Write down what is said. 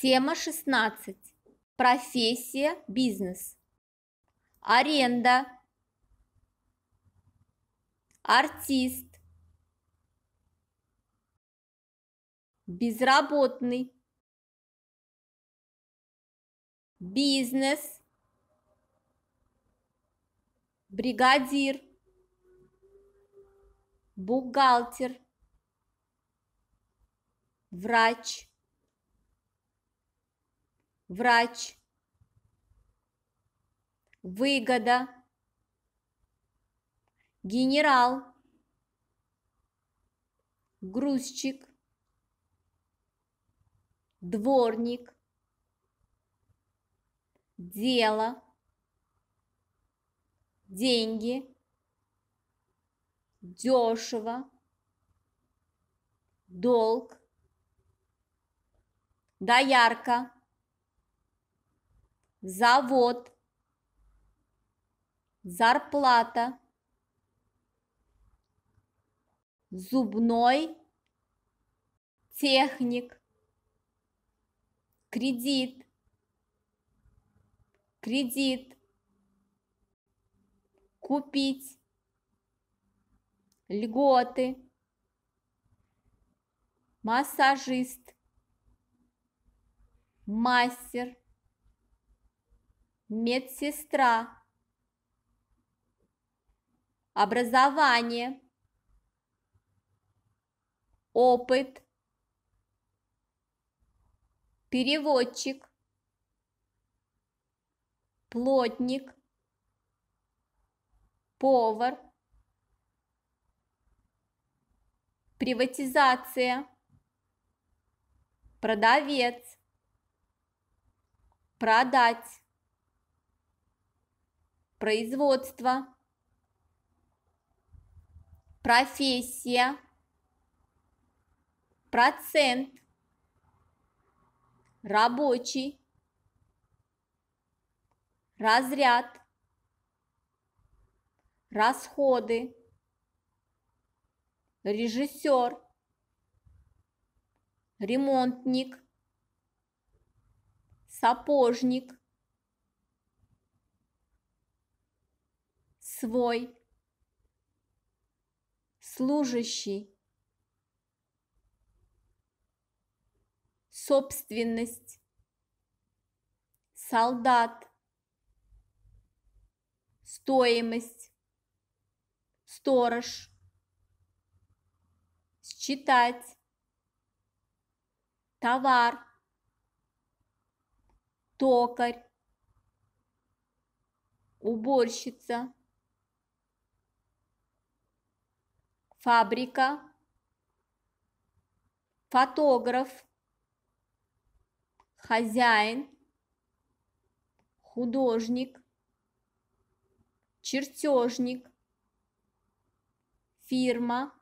Тема 16. Профессия, бизнес. Аренда. Артист. Безработный. Бизнес. Бригадир. Бухгалтер. Врач врач, выгода, генерал, грузчик, дворник, дело, деньги, дешево, долг, доярка завод, зарплата, зубной техник, кредит, кредит, купить, льготы, массажист, мастер – медсестра, образование, опыт, переводчик, плотник, повар, приватизация, продавец, продать производство, профессия, процент, рабочий, разряд, расходы, режиссер, ремонтник, сапожник, свой, служащий, собственность, солдат, стоимость, сторож, считать, товар, токарь, уборщица, фабрика, фотограф, хозяин, художник, чертежник, фирма,